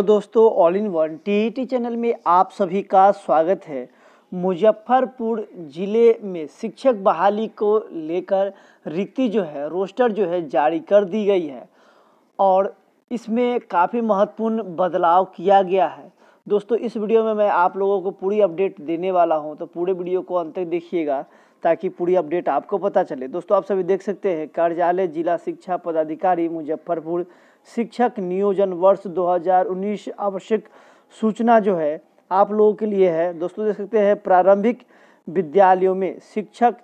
तो दोस्तों all in one T channel में आप सभी का स्वागत है मुजफ्फरपुर ज़िले में शिक्षक बहाली को लेकर रिक्ति जो है रोस्टर जो है जारी कर दी गई है और इसमें काफ़ी महत्वपूर्ण बदलाव किया गया है दोस्तों इस वीडियो में मैं आप लोगों को पूरी अपडेट देने वाला हूं तो पूरे वीडियो को अंत तक देखिएगा ताकि पूरी अपडेट आपको पता चले दोस्तों आप सभी देख सकते हैं कार्यालय जिला शिक्षा पदाधिकारी मुजफ्फरपुर शिक्षक नियोजन वर्ष 2019 आवश्यक सूचना जो है आप लोगों के लिए है दोस्तों देख सकते हैं प्रारंभिक विद्यालयों में शिक्षक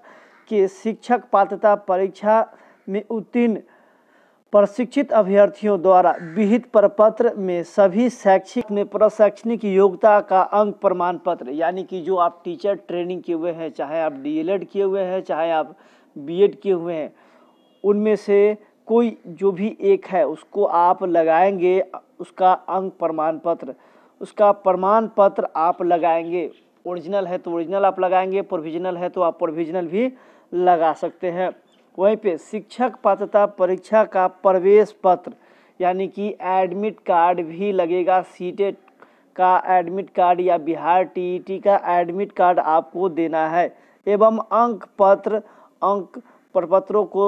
के शिक्षक पात्रता परीक्षा में उत्तीर्ण प्रशिक्षित अभ्यर्थियों द्वारा विहित प्रपत्र में सभी शैक्षिक में प्रशैक्षणिक योग्यता का अंक प्रमाण पत्र यानी कि जो आप टीचर ट्रेनिंग किए हुए हैं चाहे आप डीएलएड किए हुए हैं चाहे आप बीएड किए हुए हैं उनमें से कोई जो भी एक है उसको आप लगाएंगे उसका अंग प्रमाण पत्र उसका प्रमाण पत्र आप लगाएंगे ओरिजिनल है तो ओरिजिनल आप लगाएंगे प्रोविजनल है तो आप प्रोविजनल भी लगा सकते हैं वहीं पे शिक्षक पात्रता परीक्षा का प्रवेश पत्र यानी कि एडमिट कार्ड भी लगेगा सीटेट का एडमिट कार्ड या बिहार टीईटी का एडमिट कार्ड आपको देना है एवं अंक पत्र अंक प्रपत्रों को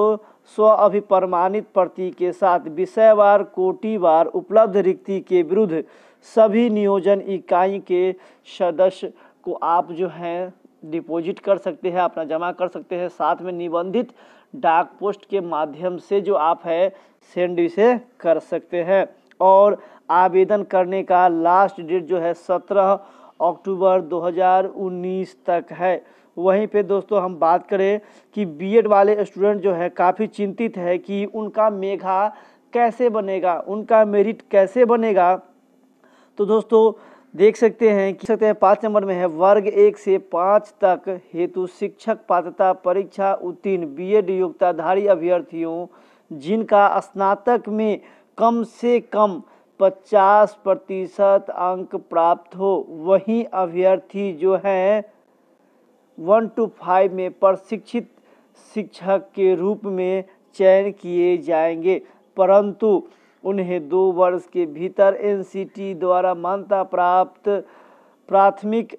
स्व अभिप्रमाणित प्रति के साथ विषयवार कोटिवार उपलब्ध रिक्ति के विरुद्ध सभी नियोजन इकाई के सदस्य को आप जो हैं डिपॉजिट कर सकते हैं अपना जमा कर सकते हैं साथ में निबंधित डाक पोस्ट के माध्यम से जो आप है सेंड इसे कर सकते हैं और आवेदन करने का लास्ट डेट जो है सत्रह अक्टूबर 2019 तक है वहीं पे दोस्तों हम बात करें कि बीएड वाले स्टूडेंट जो है काफ़ी चिंतित है कि उनका मेघा कैसे बनेगा उनका मेरिट कैसे बनेगा तो दोस्तों देख सकते हैं कि सकते हैं पाँच नंबर में है वर्ग एक से पाँच तक हेतु शिक्षक पात्रता परीक्षा उत्तीर्ण बीएड योग्यताधारी अभ्यर्थियों जिनका स्नातक में कम से कम पचास प्रतिशत अंक प्राप्त हो वहीं अभ्यर्थी जो हैं वन टू फाइव में प्रशिक्षित शिक्षक के रूप में चयन किए जाएंगे परंतु उन्हें दो वर्ष के भीतर एनसीटी द्वारा मान्यता प्राप्त प्राथमिक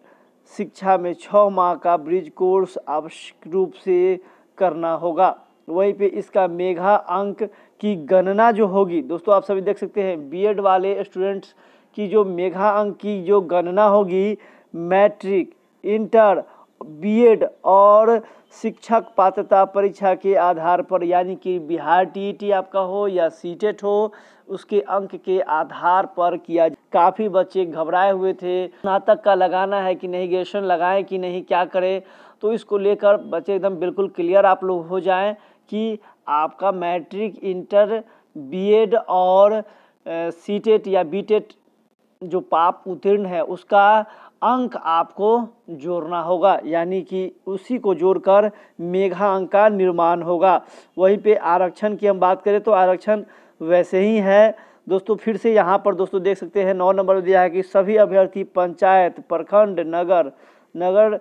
शिक्षा में छः माह का ब्रिज कोर्स आवश्यक रूप से करना होगा वहीं पे इसका मेघा अंक की गणना जो होगी दोस्तों आप सभी देख सकते हैं बीएड वाले स्टूडेंट्स की जो मेघा अंक की जो गणना होगी मैट्रिक इंटर बीएड और शिक्षक पात्रता परीक्षा के आधार पर यानी कि बिहार टीईटी e आपका हो या सीटेट e हो उसके अंक के आधार पर किया काफ़ी बच्चे घबराए हुए थे स्नातक का लगाना है कि नहीं ग्रेजुएशन लगाएं कि नहीं क्या करें तो इसको लेकर बच्चे एकदम बिल्कुल क्लियर आप लोग हो जाएं कि आपका मैट्रिक इंटर बीएड और सीटेट या बीटेट जो पाप उत्तीर्ण है उसका अंक आपको जोड़ना होगा यानी कि उसी को जोड़कर मेघा अंक का निर्माण होगा वहीं पे आरक्षण की हम बात करें तो आरक्षण वैसे ही है दोस्तों फिर से यहाँ पर दोस्तों देख सकते हैं नौ नंबर दिया है कि सभी अभ्यर्थी पंचायत प्रखंड नगर नगर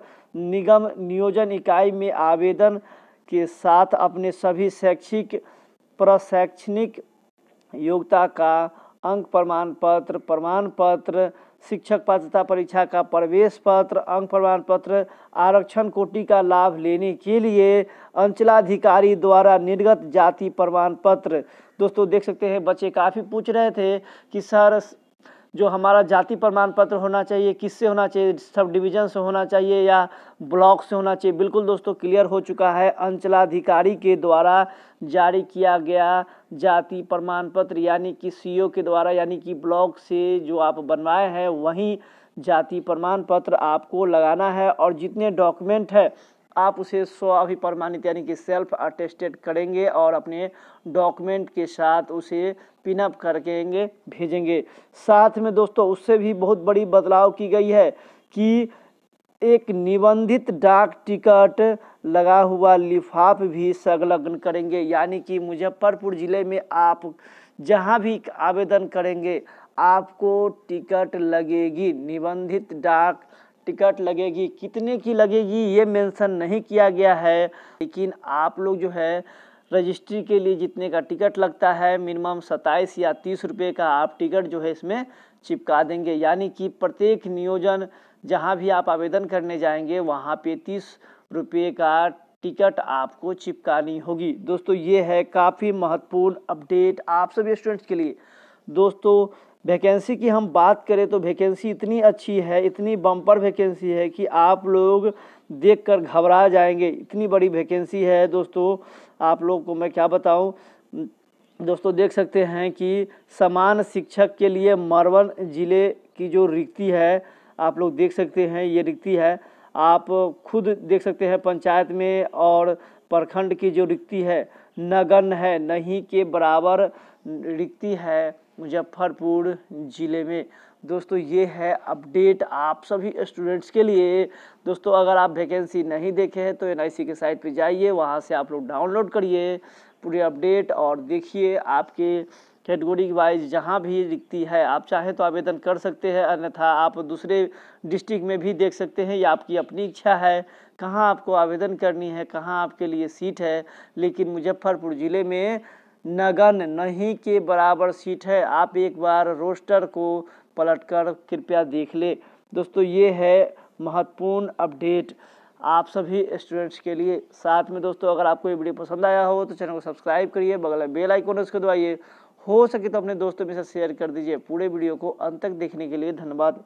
निगम नियोजन इकाई में आवेदन के साथ अपने सभी शैक्षिक प्रशैक्षणिक योग्यता का अंक प्रमाण पत्र प्रमाण पत्र शिक्षक पात्रता परीक्षा का प्रवेश पत्र अंक प्रमाण पत्र आरक्षण कोटि का लाभ लेने के लिए अंचलाधिकारी द्वारा निर्गत जाति प्रमाण पत्र दोस्तों देख सकते हैं बच्चे काफ़ी पूछ रहे थे कि सर जो हमारा जाति प्रमाण पत्र होना चाहिए किससे होना चाहिए सब डिवीजन से होना चाहिए या ब्लॉक से होना चाहिए बिल्कुल दोस्तों क्लियर हो चुका है अंचलाधिकारी के द्वारा जारी किया गया जाति प्रमाण पत्र यानी कि सीओ के द्वारा यानी कि ब्लॉक से जो आप बनवाए हैं वहीं जाति प्रमाण पत्र आपको लगाना है और जितने डॉक्यूमेंट है आप उसे स्व अभिप्रमाणित यानी कि सेल्फ अटेस्टेड करेंगे और अपने डॉक्यूमेंट के साथ उसे पिनअप करकेंगे भेजेंगे साथ में दोस्तों उससे भी बहुत बड़ी बदलाव की गई है कि एक निबंधित डाक टिकट लगा हुआ लिफाफ भी संलग्न करेंगे यानी कि मुजफ्फरपुर ज़िले में आप जहां भी आवेदन करेंगे आपको टिकट लगेगी निबंधित डाक टिकट लगेगी कितने की लगेगी ये मेंशन नहीं किया गया है लेकिन आप लोग जो है रजिस्ट्री के लिए जितने का टिकट लगता है मिनिमम सत्ताईस या तीस रुपये का आप टिकट जो है इसमें चिपका देंगे यानी कि प्रत्येक नियोजन जहाँ भी आप आवेदन करने जाएंगे वहाँ पे तीस रुपये का टिकट आपको चिपकानी होगी दोस्तों ये है काफ़ी महत्वपूर्ण अपडेट आप सभी स्टूडेंट्स के लिए दोस्तों वैकेंसी की हम बात करें तो वैकेंसी इतनी अच्छी है इतनी बम्पर वैकेंसी है कि आप लोग देख कर घबरा जाएंगे इतनी बड़ी वैकेंसी है दोस्तों आप लोग को मैं क्या बताऊँ दोस्तों देख सकते हैं कि समान शिक्षक के लिए मरवन ज़िले की जो रिक्ति है आप लोग देख सकते हैं ये रिक्ति है आप खुद देख सकते हैं पंचायत में और प्रखंड की जो रिक्ति है नगन है नहीं के बराबर रिक्ति है मुजफ्फरपुर ज़िले में दोस्तों ये है अपडेट आप सभी स्टूडेंट्स के लिए दोस्तों अगर आप वैकेंसी नहीं देखे हैं तो एन के साइट पर जाइए वहाँ से आप लोग डाउनलोड करिए पूरे अपडेट और देखिए आपके कैटेगरी वाइज जहाँ भी दिखती है आप चाहे तो आवेदन कर सकते हैं अन्यथा आप दूसरे डिस्ट्रिक्ट में भी देख सकते हैं या आपकी अपनी इच्छा है कहाँ आपको आवेदन करनी है कहाँ आपके लिए सीट है लेकिन मुजफ्फरपुर ज़िले में नगन नहीं के बराबर सीट है आप एक बार रोस्टर को पलटकर कृपया देख ले दोस्तों ये है महत्वपूर्ण अपडेट आप सभी स्टूडेंट्स के लिए साथ में दोस्तों अगर आपको ये वीडियो पसंद आया हो तो चैनल को सब्सक्राइब करिए बगल में बेल आइकन उसको दबाइए हो सके तो अपने दोस्तों में से शेयर कर दीजिए पूरे वीडियो को अंत तक देखने के लिए धन्यवाद